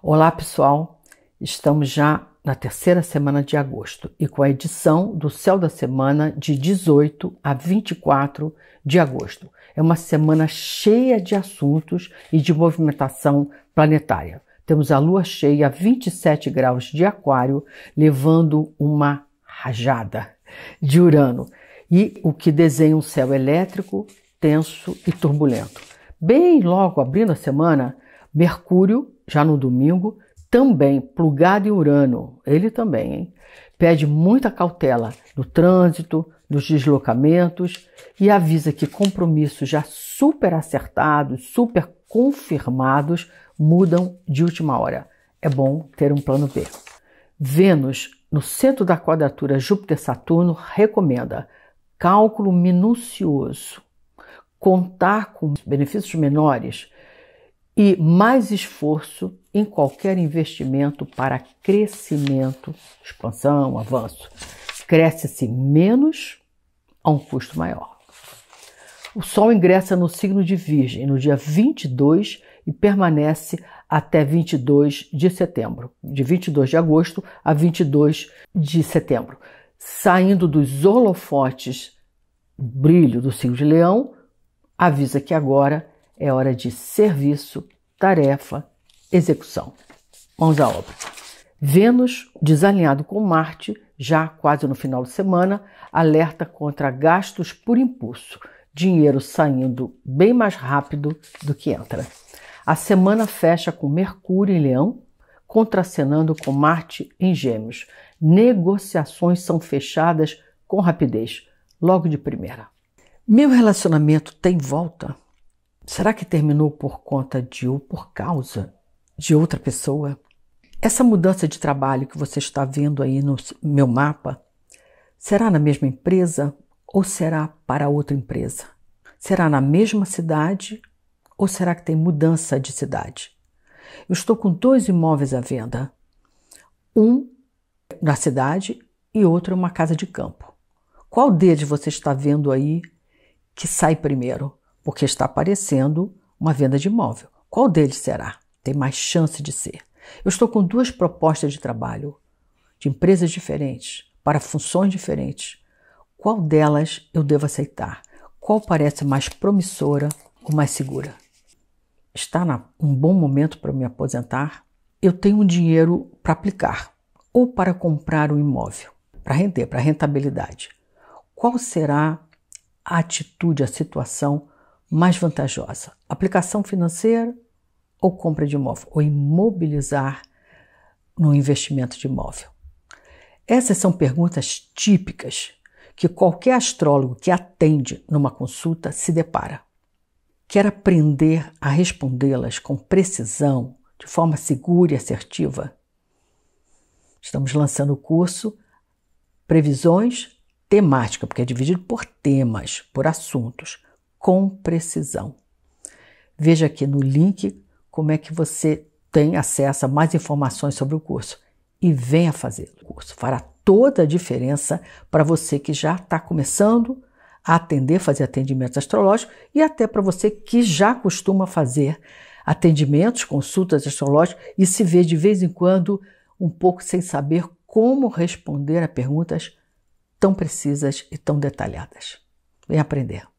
Olá, pessoal! Estamos já na terceira semana de agosto e com a edição do Céu da Semana de 18 a 24 de agosto. É uma semana cheia de assuntos e de movimentação planetária. Temos a lua cheia a 27 graus de Aquário, levando uma rajada de Urano e o que desenha um céu elétrico, tenso e turbulento. Bem logo abrindo a semana, Mercúrio, já no domingo, também plugado em Urano, ele também, hein? pede muita cautela no trânsito, nos deslocamentos e avisa que compromissos já super acertados, super confirmados, mudam de última hora. É bom ter um plano B. Vênus, no centro da quadratura Júpiter-Saturno, recomenda cálculo minucioso, contar com benefícios menores e mais esforço em qualquer investimento para crescimento, expansão, avanço. Cresce-se menos a um custo maior. O Sol ingressa no signo de Virgem no dia 22 e permanece até 22 de setembro, de 22 de agosto a 22 de setembro, saindo dos holofotes brilho do signo de Leão, avisa que agora é hora de serviço, tarefa, execução. Mãos à obra. Vênus, desalinhado com Marte, já quase no final de semana, alerta contra gastos por impulso, dinheiro saindo bem mais rápido do que entra. A semana fecha com Mercúrio em Leão, contracenando com Marte em Gêmeos. Negociações são fechadas com rapidez, logo de primeira. Meu relacionamento tem volta? Será que terminou por conta de ou por causa de outra pessoa? Essa mudança de trabalho que você está vendo aí no meu mapa, será na mesma empresa ou será para outra empresa? Será na mesma cidade ou será que tem mudança de cidade? Eu estou com dois imóveis à venda. Um na cidade e outro é uma casa de campo. Qual deles você está vendo aí que sai primeiro? porque está aparecendo uma venda de imóvel. Qual deles será? Tem mais chance de ser. Eu estou com duas propostas de trabalho de empresas diferentes, para funções diferentes. Qual delas eu devo aceitar? Qual parece mais promissora ou mais segura? Está na, um bom momento para me aposentar? Eu tenho um dinheiro para aplicar ou para comprar um imóvel, para render, para rentabilidade. Qual será a atitude, a situação mais vantajosa? Aplicação financeira ou compra de imóvel? Ou imobilizar no investimento de imóvel? Essas são perguntas típicas que qualquer astrólogo que atende numa consulta se depara. Quer aprender a respondê-las com precisão, de forma segura e assertiva? Estamos lançando o curso Previsões Temática, porque é dividido por temas, por assuntos com precisão. Veja aqui no link como é que você tem acesso a mais informações sobre o curso e venha fazer o curso. Fará toda a diferença para você que já está começando a atender, fazer atendimentos astrológicos e até para você que já costuma fazer atendimentos, consultas astrológicas e se vê de vez em quando um pouco sem saber como responder a perguntas tão precisas e tão detalhadas. Vem aprender.